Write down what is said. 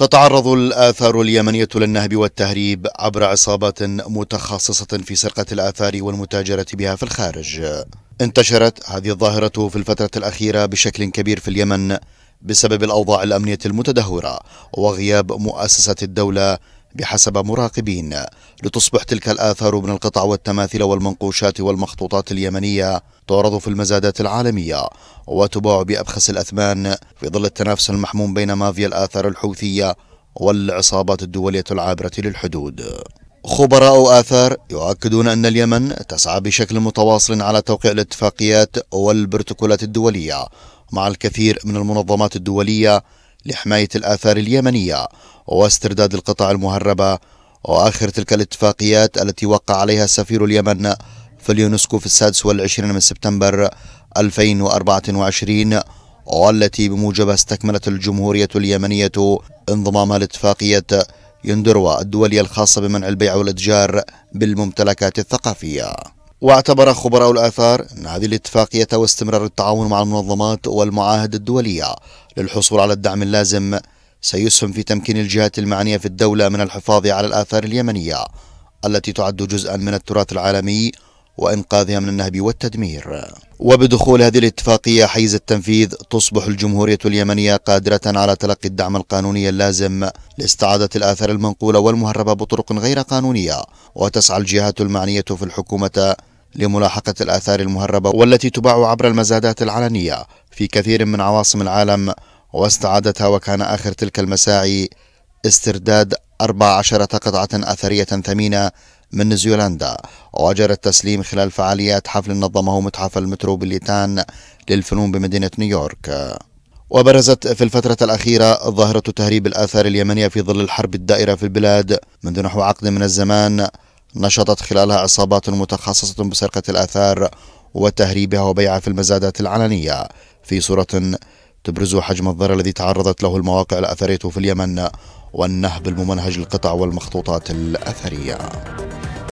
تتعرض الآثار اليمنية للنهب والتهريب عبر عصابات متخصصة في سرقة الآثار والمتاجرة بها في الخارج انتشرت هذه الظاهرة في الفترة الأخيرة بشكل كبير في اليمن بسبب الأوضاع الأمنية المتدهورة وغياب مؤسسة الدولة بحسب مراقبين لتصبح تلك الآثار من القطع والتماثيل والمنقوشات والمخطوطات اليمنية تعرض في المزادات العالمية وتباع بأبخس الأثمان في ظل التنافس المحموم بين مافيا الآثار الحوثية والعصابات الدولية العابرة للحدود خبراء آثار يؤكدون أن اليمن تسعى بشكل متواصل على توقيع الاتفاقيات والبروتوكولات الدولية مع الكثير من المنظمات الدولية لحماية الآثار اليمنية واسترداد القطع المهربة وآخر تلك الاتفاقيات التي وقع عليها سفير اليمن في اليونسكو في السادس والعشرين من سبتمبر 2024 والتي بموجبها استكملت الجمهورية اليمنية انضمامها لاتفاقية يندروا الدولية الخاصة بمنع البيع والاتجار بالممتلكات الثقافية واعتبر خبراء الآثار أن هذه الاتفاقية واستمرار التعاون مع المنظمات والمعاهد الدولية للحصول على الدعم اللازم سيسهم في تمكين الجهات المعنية في الدولة من الحفاظ على الآثار اليمنية التي تعد جزءا من التراث العالمي وإنقاذها من النهب والتدمير وبدخول هذه الاتفاقية حيز التنفيذ تصبح الجمهورية اليمنية قادرة على تلقي الدعم القانوني اللازم لاستعادة الآثار المنقولة والمهربة بطرق غير قانونية وتسعى الجهات المعنية في الحكومة لملاحقة الآثار المهربة والتي تباع عبر المزادات العلنية في كثير من عواصم العالم واستعادتها وكان آخر تلك المساعي استرداد 14 قطعة أثرية ثمينة من نيوزيلندا وجرى التسليم خلال فعاليات حفل نظمه متحف المتروبوليتان للفنون بمدينة نيويورك وبرزت في الفترة الأخيرة ظاهرة تهريب الآثار اليمنية في ظل الحرب الدائرة في البلاد منذ نحو عقد من الزمان نشطت خلالها عصابات متخصصة بسرقة الآثار وتهريبها وبيعها في المزادات العلنية في صورة تبرز حجم الضرر الذي تعرضت له المواقع الأثرية في اليمن والنهب الممنهج للقطع والمخطوطات الأثرية